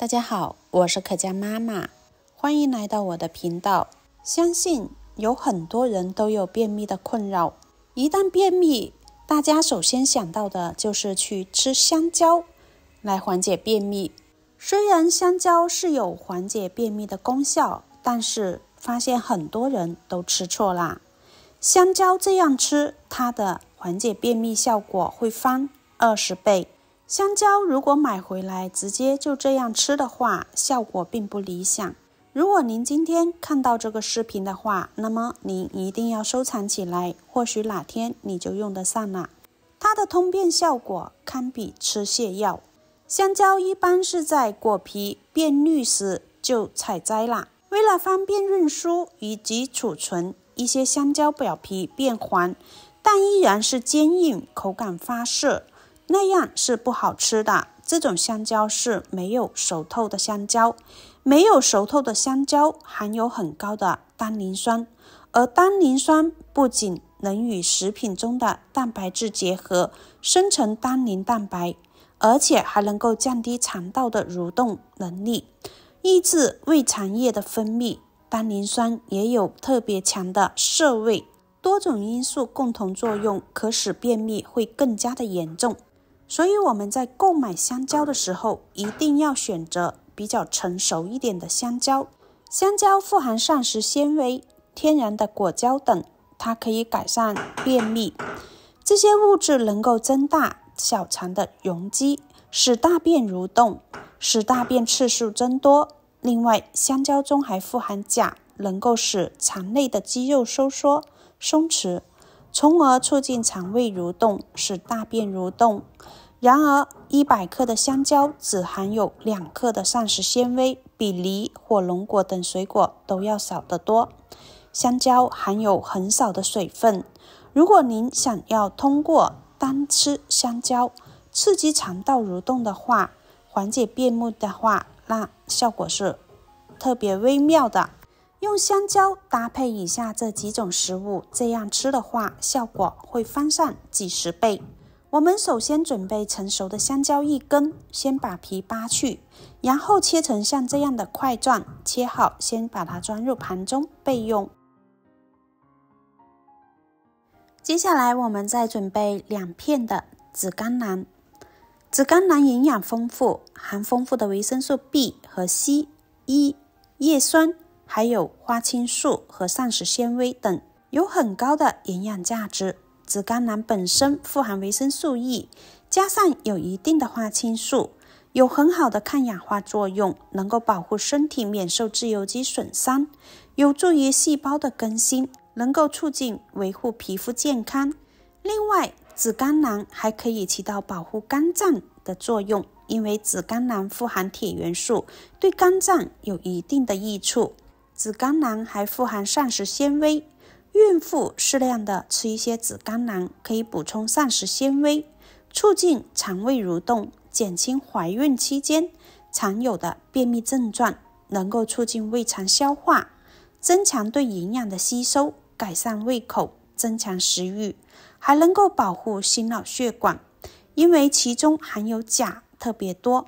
大家好，我是可嘉妈妈，欢迎来到我的频道。相信有很多人都有便秘的困扰，一旦便秘，大家首先想到的就是去吃香蕉来缓解便秘。虽然香蕉是有缓解便秘的功效，但是发现很多人都吃错啦。香蕉这样吃，它的缓解便秘效果会翻二十倍。香蕉如果买回来直接就这样吃的话，效果并不理想。如果您今天看到这个视频的话，那么您一定要收藏起来，或许哪天你就用得上了。它的通便效果堪比吃泻药。香蕉一般是在果皮变绿时就采摘了，为了方便运输以及储存，一些香蕉表皮变黄，但依然是坚硬，口感发涩。那样是不好吃的。这种香蕉是没有熟透的香蕉，没有熟透的香蕉含有很高的单磷酸，而单磷酸不仅能与食品中的蛋白质结合生成单宁蛋白，而且还能够降低肠道的蠕动能力，抑制胃肠液的分泌。单磷酸也有特别强的涩味，多种因素共同作用，可使便秘会更加的严重。所以我们在购买香蕉的时候，一定要选择比较成熟一点的香蕉。香蕉富含膳食纤维、天然的果胶等，它可以改善便秘。这些物质能够增大小肠的容积，使大便蠕动，使大便次数增多。另外，香蕉中还富含钾，能够使肠内的肌肉收缩、松弛。从而促进肠胃蠕动，使大便蠕动。然而，一百克的香蕉只含有两克的膳食纤维，比梨、火龙果等水果都要少得多。香蕉含有很少的水分。如果您想要通过单吃香蕉刺激肠道蠕动的话，缓解便秘的话，那效果是特别微妙的。用香蕉搭配以下这几种食物，这样吃的话效果会翻上几十倍。我们首先准备成熟的香蕉一根，先把皮扒去，然后切成像这样的块状，切好先把它装入盘中备用。接下来我们再准备两片的紫甘蓝，紫甘蓝营养丰富，含丰富的维生素 B 和 C、一叶酸。还有花青素和膳食纤维等，有很高的营养价值。紫甘蓝本身富含维生素 E，加上有一定的花青素，有很好的抗氧化作用，能够保护身体免受自由基损伤，有助于细胞的更新，能够促进维护皮肤健康。另外，紫甘蓝还可以起到保护肝脏的作用，因为紫甘蓝富含铁元素，对肝脏有一定的益处。紫甘蓝还富含膳食纤维，孕妇适量的吃一些紫甘蓝，可以补充膳食纤维，促进肠胃蠕动，减轻怀孕期间常有的便秘症状，能够促进胃肠消化，增强对营养的吸收，改善胃口，增强食欲，还能够保护心脑血管，因为其中含有钾特别多，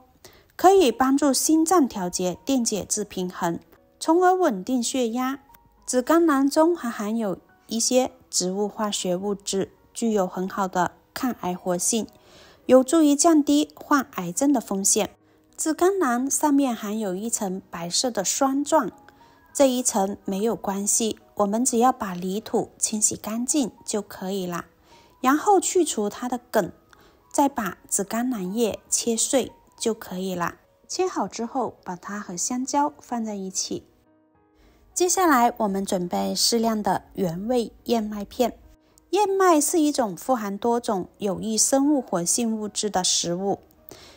可以帮助心脏调节电解质平衡。从而稳定血压。紫甘蓝中还含有一些植物化学物质，具有很好的抗癌活性，有助于降低患癌症的风险。紫甘蓝上面含有一层白色的霜状，这一层没有关系，我们只要把泥土清洗干净就可以了。然后去除它的梗，再把紫甘蓝叶切碎就可以了。切好之后，把它和香蕉放在一起。接下来，我们准备适量的原味燕麦片。燕麦是一种富含多种有益生物活性物质的食物，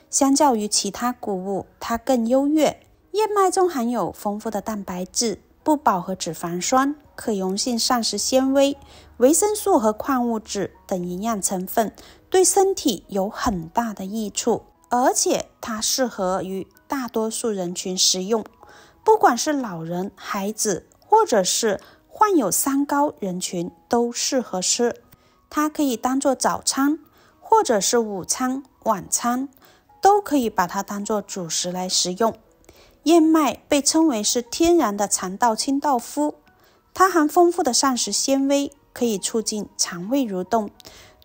相较于其他谷物，它更优越。燕麦中含有丰富的蛋白质、不饱和脂肪酸、可溶性膳食纤维、维生素和矿物质等营养成分，对身体有很大的益处，而且它适合于大多数人群食用。不管是老人、孩子，或者是患有三高人群，都适合吃。它可以当做早餐，或者是午餐、晚餐，都可以把它当做主食来食用。燕麦被称为是天然的肠道清道夫，它含丰富的膳食纤维，可以促进肠胃蠕动。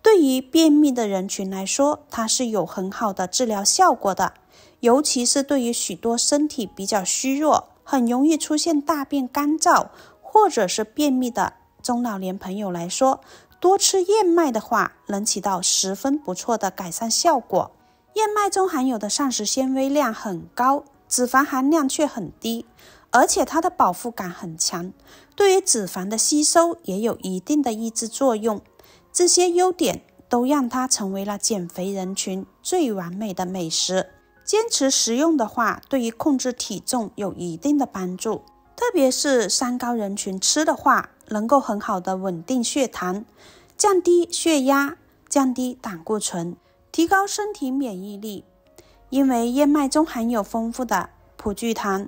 对于便秘的人群来说，它是有很好的治疗效果的，尤其是对于许多身体比较虚弱。很容易出现大便干燥或者是便秘的中老年朋友来说，多吃燕麦的话，能起到十分不错的改善效果。燕麦中含有的膳食纤维量很高，脂肪含量却很低，而且它的饱腹感很强，对于脂肪的吸收也有一定的抑制作用。这些优点都让它成为了减肥人群最完美的美食。坚持食用的话，对于控制体重有一定的帮助，特别是三高人群吃的话，能够很好的稳定血糖，降低血压，降低胆固醇，提高身体免疫力。因为燕麦中含有丰富的葡聚糖，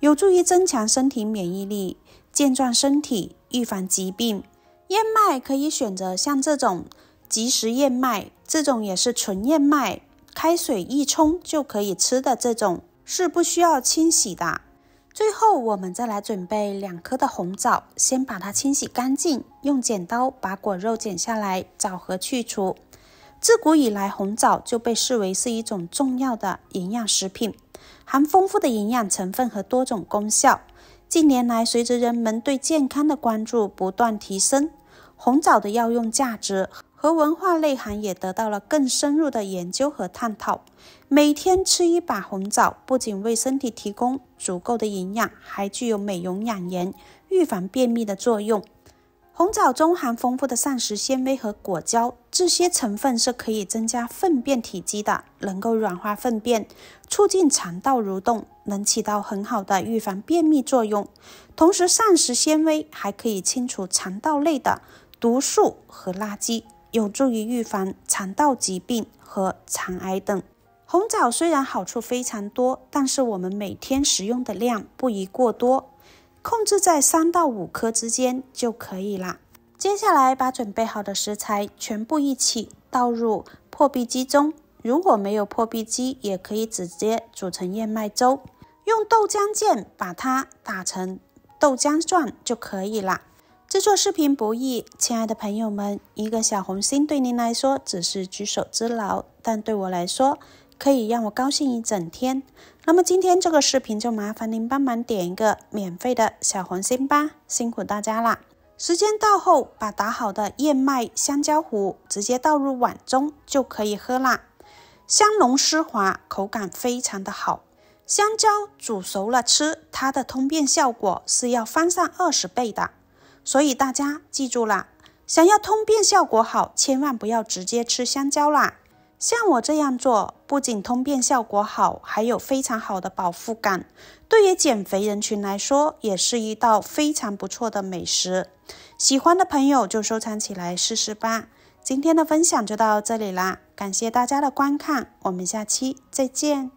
有助于增强身体免疫力，健壮身体，预防疾病。燕麦可以选择像这种即食燕麦，这种也是纯燕麦。开水一冲就可以吃的这种是不需要清洗的。最后，我们再来准备两颗的红枣，先把它清洗干净，用剪刀把果肉剪下来，枣核去除。自古以来，红枣就被视为是一种重要的营养食品，含丰富的营养成分和多种功效。近年来，随着人们对健康的关注不断提升，红枣的药用价值。和文化内涵也得到了更深入的研究和探讨。每天吃一把红枣，不仅为身体提供足够的营养，还具有美容养颜、预防便秘的作用。红枣中含丰富的膳食纤维和果胶，这些成分是可以增加粪便体积的，能够软化粪便，促进肠道蠕动，能起到很好的预防便秘作用。同时，膳食纤维还可以清除肠道内的毒素和垃圾。有助于预防肠道疾病和肠癌等。红枣虽然好处非常多，但是我们每天食用的量不宜过多，控制在三到五颗之间就可以啦。接下来把准备好的食材全部一起倒入破壁机中，如果没有破壁机，也可以直接煮成燕麦粥，用豆浆键把它打成豆浆状就可以了。制作视频不易，亲爱的朋友们，一个小红心对您来说只是举手之劳，但对我来说可以让我高兴一整天。那么今天这个视频就麻烦您帮忙点一个免费的小红心吧，辛苦大家啦！时间到后，把打好的燕麦香蕉糊直接倒入碗中就可以喝啦，香浓丝滑，口感非常的好。香蕉煮熟了吃，它的通便效果是要翻上二十倍的。所以大家记住啦，想要通便效果好，千万不要直接吃香蕉啦。像我这样做，不仅通便效果好，还有非常好的饱腹感。对于减肥人群来说，也是一道非常不错的美食。喜欢的朋友就收藏起来试试吧。今天的分享就到这里啦，感谢大家的观看，我们下期再见。